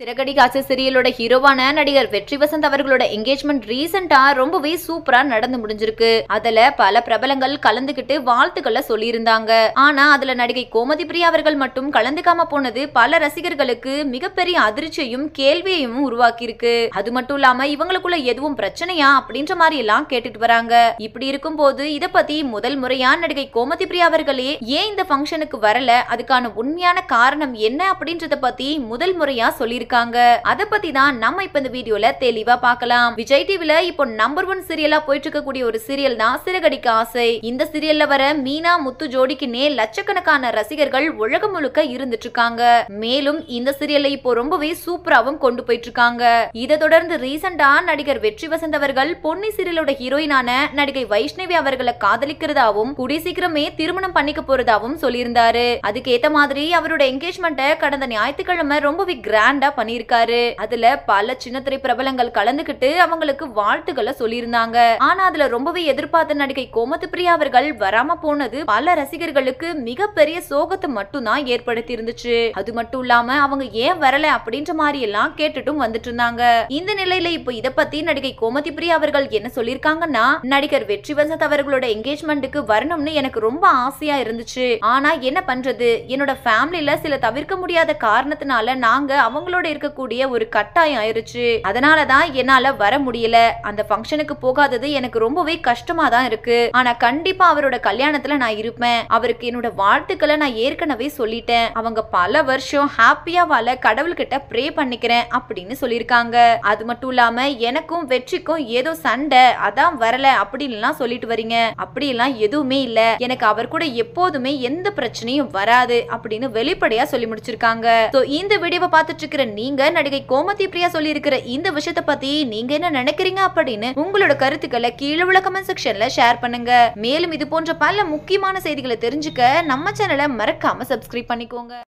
சிறகடி காசு ஹீரோவான நடிகர் வெற்றி வசந்த் அவர்களோட என்கேஜ்மெண்ட் ரீசெண்டா ரொம்பவே சூப்பரா நடந்து முடிஞ்சிருக்கு அதுல பல பிரபலங்கள் கலந்துகிட்டு வாழ்த்துக்களை சொல்லியிருந்தாங்க ஆனா அதுல நடிகை கோமதி பிரியா அவர்கள் மட்டும் கலந்துக்காம போனது பல ரசிகர்களுக்கு மிகப்பெரிய அதிர்ச்சியையும் கேள்வியையும் உருவாக்கியிருக்கு அது மட்டும் இல்லாம இவங்களுக்குள்ள எதுவும் பிரச்சனையா அப்படின்ற மாதிரி எல்லாம் கேட்டுட்டு வராங்க இப்படி இருக்கும் போது இத பத்தி முதல் முறையா நடிகை கோமதி பிரியா அவர்களே ஏன் இந்த ஃபங்க்ஷனுக்கு வரல அதுக்கான உண்மையான காரணம் என்ன அப்படின்றத பத்தி முதல் முறையா சொல்லியிருக்கு இருக்காங்க அத பத்தி தான் நம்ம இப்ப இந்த வீடியோல தெளிவா பார்க்கலாம் விஜய் டிவில இப்போ நம்பர் ஒன் சீரியலா போயிட்டு இருக்கக்கூடிய ஒரு சீரியல் தான் சிறகடிக்க ஆசை இந்த சீரியல்ல வர மீனா முத்து ஜோடிக்குன்னே லட்சக்கணக்கான ரசிகர்கள் உலகம் முழுக்க இருந்துட்டு இருக்காங்க மேலும் இந்த சீரியல்ல இப்போ ரொம்பவே சூப்பராவும் கொண்டு போயிட்டு இருக்காங்க இதை தொடர்ந்து ரீசெண்டா நடிகர் வெற்றி வசந்த் அவர்கள் பொன்னி சீரியலோட ஹீரோயினான நடிகை வைஷ்ணவி அவர்களை காதலிக்கிறதாவும் கூடிய சீக்கிரமே திருமணம் பண்ணிக்க போறதாவும் சொல்லியிருந்தாரு அதுக்கேத்த மாதிரி அவரோட என்கேஜ்மெண்ட்டை கடந்த ஞாயிற்றுக்கிழமை ரொம்பவே கிராண்டா பண்ணியிருக்காரு அதுல பல சின்ன திரை பிரபலங்கள் கலந்துகிட்டு அவங்களுக்கு வாழ்த்துக்களை சொல்லியிருந்தாங்க ஆனா அதுல ரொம்பவே எதிர்பார்த்த நடிகை கோமத்து பிரியா அவர்கள் வராம போனது பல ரசிகர்களுக்கு மிகப்பெரிய சோகத்தை மட்டும் தான் ஏற்படுத்தி இருந்துச்சு அது மட்டும் இல்லாம அவங்க ஏன் வரல அப்படின்ற மாதிரி எல்லாம் கேட்டுட்டும் வந்துட்டு இருந்தாங்க இந்த நிலையில இப்போ இத பத்தி நடிகை கோமதி பிரியா அவர்கள் என்ன சொல்லிருக்காங்கன்னா நடிகர் வெற்றி வசத் அவர்களோட எங்கேஜ்மெண்ட்டுக்கு வரணும்னு எனக்கு ரொம்ப ஆசையா இருந்துச்சு ஆனா என்ன பண்றது என்னோட ஃபேமிலியில சில தவிர்க்க முடியாத காரணத்தினால நாங்க அவங்களோட வீட்டோட இருக்கக்கூடிய ஒரு கட்டாயம் ஆயிருச்சு அதனால தான் என்னால வர முடியல அந்த ஃபங்க்ஷனுக்கு போகாதது எனக்கு ரொம்பவே கஷ்டமா தான் இருக்கு ஆனா கண்டிப்பா அவரோட கல்யாணத்துல நான் இருப்பேன் அவருக்கு என்னோட வாழ்த்துக்களை நான் ஏற்கனவே சொல்லிட்டேன் அவங்க பல வருஷம் ஹாப்பியா வாழ கடவுள்கிட்ட ப்ரே பண்ணிக்கிறேன் அப்படின்னு சொல்லியிருக்காங்க அது மட்டும் இல்லாம எனக்கும் வெற்றிக்கும் ஏதோ சண்டை அதான் வரல அப்படின்லாம் சொல்லிட்டு வரீங்க அப்படிலாம் எதுவுமே இல்ல எனக்கு அவர் கூட எப்போதுமே எந்த பிரச்சனையும் வராது அப்படின்னு வெளிப்படையா சொல்லி முடிச்சிருக்காங்க இந்த வீடியோவை பார்த்துட்டு இருக்கிற நீங்க நடிகை கோமதி பிரியா இருக்கிற இந்த விஷயத்தை பத்தி நீங்க என்ன நினைக்கிறீங்க அப்படின்னு உங்களோட கருத்துக்களை கீழே உள்ள கமெண்ட் செக்ஷன்ல ஷேர் பண்ணுங்க மேலும் இது போன்ற பல முக்கியமான செய்திகளை தெரிஞ்சுக்க நம்ம சேனலை மறக்காம சப்ஸ்கிரைப் பண்ணிக்கோங்க